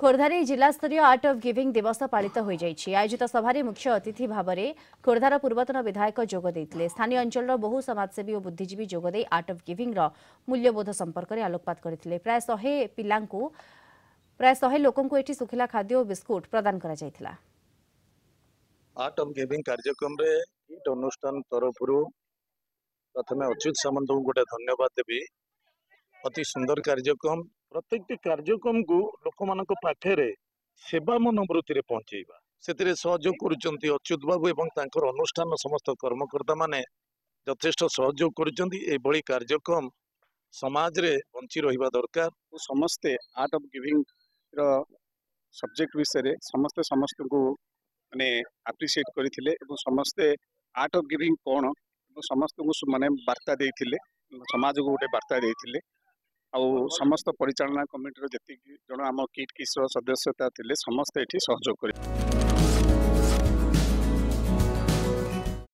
खोर्धार जिलास्तर art of giving दिवस पालित हो आयोजित सभार मुख्य अतिथि भाव में खोर्धार पूर्वतन विधायक जोगद स्थानीय अंचल बहु समाजसेवी और बुद्धिजीवी जोगद आर्ट अफ गिविंग मूल्यबोध संपर्क में आलोकपात करते प्राय शहे लोक शुखला खाद्य और बिस्कुट प्रदान कर सामंत को गोटे धन्यवाद देवी अति सुंदर कार्यक्रम ପ୍ରତ୍ୟେକଟି କାର୍ଯ୍ୟକ୍ରମକୁ ଲୋକମାନଙ୍କ ପାଖରେ ସେବା ମନୋବୃତ୍ତିରେ ପହଞ୍ଚେଇବା ସେଥିରେ ସହଯୋଗ କରୁଛନ୍ତି ଅଚ୍ୟୁତ ବାବୁ ଏବଂ ତାଙ୍କର ଅନୁଷ୍ଠାନ ସମସ୍ତ କର୍ମକର୍ତ୍ତାମାନେ ଯଥେଷ୍ଟ ସହଯୋଗ କରୁଛନ୍ତି ଏଭଳି କାର୍ଯ୍ୟକ୍ରମ ସମାଜରେ ବଞ୍ଚି ରହିବା ଦରକାର ସମସ୍ତେ ଆର୍ଟ ଅଫ୍ ଗିଭିଙ୍ଗର ସବଜେକ୍ଟ ବିଷୟରେ ସମସ୍ତେ ସମସ୍ତଙ୍କୁ ମାନେ ଆପ୍ରିସିଏଟ୍ କରିଥିଲେ ଏବଂ ସମସ୍ତେ ଆର୍ଟ ଅଫ୍ ଗିଭିଙ୍ଗ କ'ଣ ଏବଂ ସମସ୍ତଙ୍କୁ ମାନେ ବାର୍ତ୍ତା ଦେଇଥିଲେ ସମାଜକୁ ଗୋଟେ ବାର୍ତ୍ତା ଦେଇଥିଲେ ଆଉ ସମସ୍ତ ପରିଚାଳନା କମିଟିର ଯେତିକି ଜଣ ଆମ କିଟ୍ କିସ୍ର ସଦସ୍ୟତା ଥିଲେ ସମସ୍ତେ ଏଠି ସହଯୋଗ କରିଥିଲେ